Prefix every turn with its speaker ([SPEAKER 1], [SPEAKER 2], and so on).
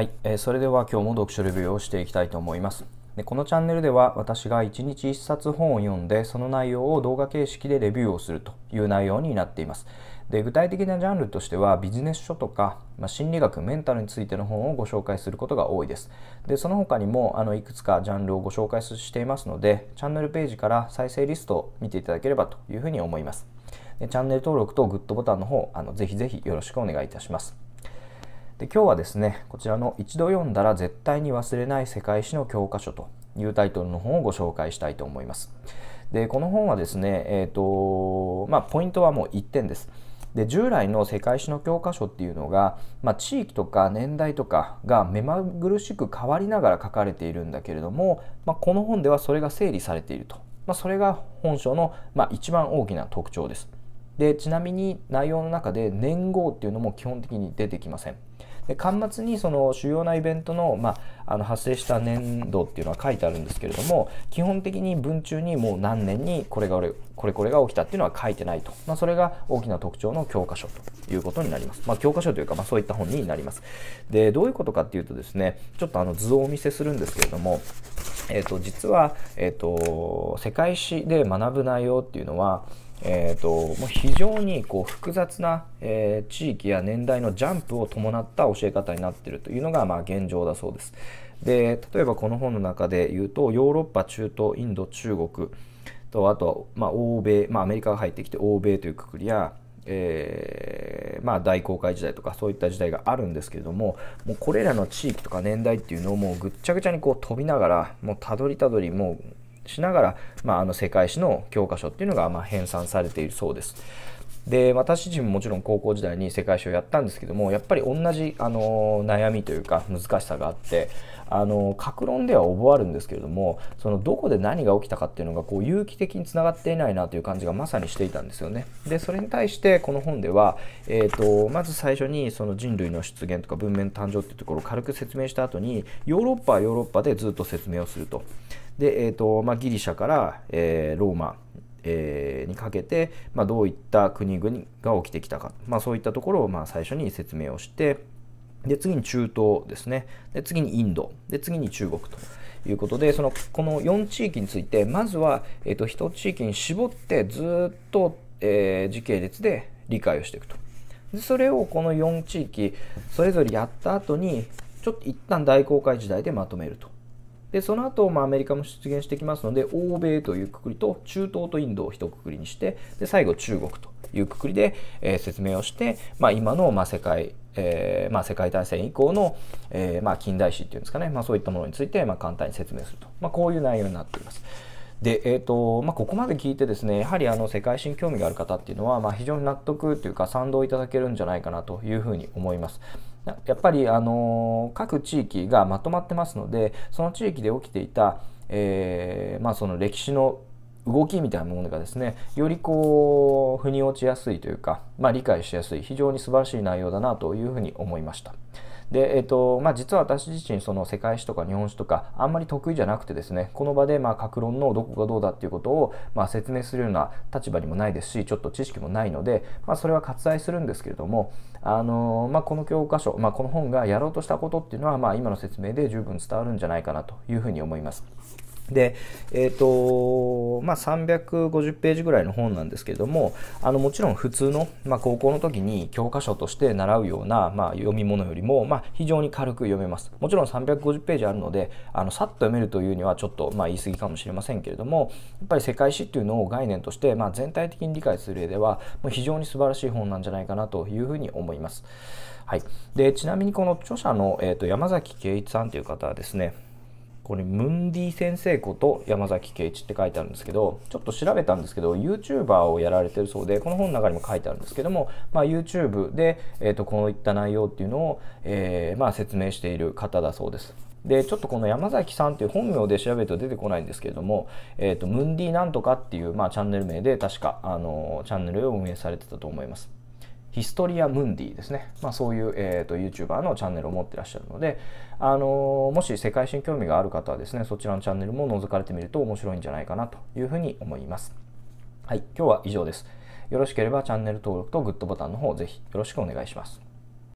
[SPEAKER 1] はい、えー、それでは今日も読書レビューをしていきたいと思います。でこのチャンネルでは私が1日1冊本を読んでその内容を動画形式でレビューをするという内容になっています。で具体的なジャンルとしてはビジネス書とか、まあ、心理学メンタルについての本をご紹介することが多いですでその他にもあのいくつかジャンルをご紹介していますのでチャンネルページから再生リストを見ていただければというふうに思いますでチャンネル登録とグッドボタンの方あのぜひぜひよろしくお願いいたしますで今日はですねこちらの「一度読んだら絶対に忘れない世界史の教科書」というタイトルの本をご紹介したいと思います。でこの本はですね、えーとまあ、ポイントはもう1点です。で従来の世界史の教科書っていうのが、まあ、地域とか年代とかが目まぐるしく変わりながら書かれているんだけれども、まあ、この本ではそれが整理されていると、まあ、それが本書の、まあ、一番大きな特徴です。でちなみに内容の中で年号っていうのも基本的に出てきません。で端末にその主要なイベントの,、まあ、あの発生した年度っていうのは書いてあるんですけれども基本的に文中にもう何年にこれがこれこれが起きたっていうのは書いてないと、まあ、それが大きな特徴の教科書ということになります、まあ、教科書というか、まあ、そういった本になりますでどういうことかっていうとですねちょっとあの図をお見せするんですけれどもえっ、ー、と実は、えっ、ー、と世界史で学ぶ内容っていうのはえーと、う非常にこう複雑な、えー、地域や年代のジャンプを伴った教え方になっているというのが、まあ、現状だそうです。で例えばこの本の中で言うとヨーロッパ中東インド中国とあとは、まあ、欧米、まあ、アメリカが入ってきて欧米というくくりやえー、まあ、大航海時代とかそういった時代があるんですけれどももうこれらの地域とか年代っていうのをもうぐっちゃぐちゃにこう飛びながらもうたどりたどりもうしながら、まあ、あの世界史の教科書っていうのがま編纂されているそうです。で私自身ももちろん高校時代に世界史をやったんですけどもやっぱり同じあの悩みというか難しさがあってあの格論では覚わるんですけれどもそのどこで何が起きたかっていうのがこう有機的につながっていないなという感じがまさにしていたんですよね。でそれに対してこの本では、えーと、まず最初にその人類の出現とか文明の誕生っていうところを軽く説明した後にヨーロッパはヨーロッパでずっと説明をすると。で、えーとまあ、ギリシャから、えー、ローマ、えー、にかけて、まあ、どういった国々が起きてきたか、まあ、そういったところをまあ最初に説明をしてで次に中東ですねで次にインドで次に中国と。いうことでそのこの4地域についてまずは、えーと、1地域に絞ってずっと、えー、時系列で理解をしていくとでそれをこの4地域それぞれやった後にちょっと一旦大航海時代でまとめるとで、その後、まあ、アメリカも出現してきますので、欧米というくくりと、中東とインドを一くくりにして、で、最後、中国というくくりで、えー、説明をして、まあ、今の、まあ、世界、えー、まあ、世界大戦以降の、えー、まあ、近代史っていうんですかね、まあ、そういったものについて、まあ、簡単に説明すると。まあ、こういう内容になっています。で、えーとまあ、ここまで聞いてですねやはりあの世界史に興味がある方っていうのは、まあ、非常に納得というか賛同いただけるんじゃないかなというふうに思います。やっぱり、あの各地域がまとまってますのでその地域で起きていた、えー、まあ、その歴史の動きみたいなものがですねよりこう腑に落ちやすいというか、まあ、理解しやすい非常に素晴らしい内容だなというふうに思いました。で、えっとまあ、実は私自身その世界史とか日本史とかあんまり得意じゃなくてですねこの場でまあ格論のどこがどうだっていうことをまあ説明するような立場にもないですしちょっと知識もないので、まあ、それは割愛するんですけれども、あのまあ、この教科書、まあ、この本がやろうとしたことっていうのは、まあ、今の説明で十分伝わるんじゃないかなというふうに思います。で、えっ、ー、と、まあ、350ページぐらいの本なんですけれども、あの、もちろん普通の、まあ、高校の時に教科書として習うような、まあ、読み物よりも、まあ、非常に軽く読めます。もちろん350ページあるので、あの、さっと読めるというにはちょっと、まあ、言い過ぎかもしれませんけれども、やっぱり世界史っていうのを概念として、まあ、全体的に理解する上では、非常に素晴らしい本なんじゃないかなというふうに思います。はい。で、ちなみにこの著者の、えっ、ー、と、山崎圭一さんという方はですね、これムンディ先生こと山崎圭一って書いてあるんですけどちょっと調べたんですけど YouTuber をやられてるそうでこの本の中にも書いてあるんですけども、まあ、YouTube で、えー、とこういった内容っていうのを、えー、まあ、説明している方だそうです。でちょっとこの山崎さんっていう本名で調べると出てこないんですけれども、えーとムンディなんとかっていう、まあ、チャンネル名で確かあのチャンネルを運営されてたと思います。ヒストリアムンディですね。まあ、そういう、えーと、YouTuber のチャンネルを持ってらっしゃるので、あのー、もし世界史に興味がある方はですね、そちらのチャンネルも覗かれてみると面白いんじゃないかなというふうに思います。はい、今日は以上です。よろしければチャンネル登録とグッドボタンの方ぜひよろしくお願いします。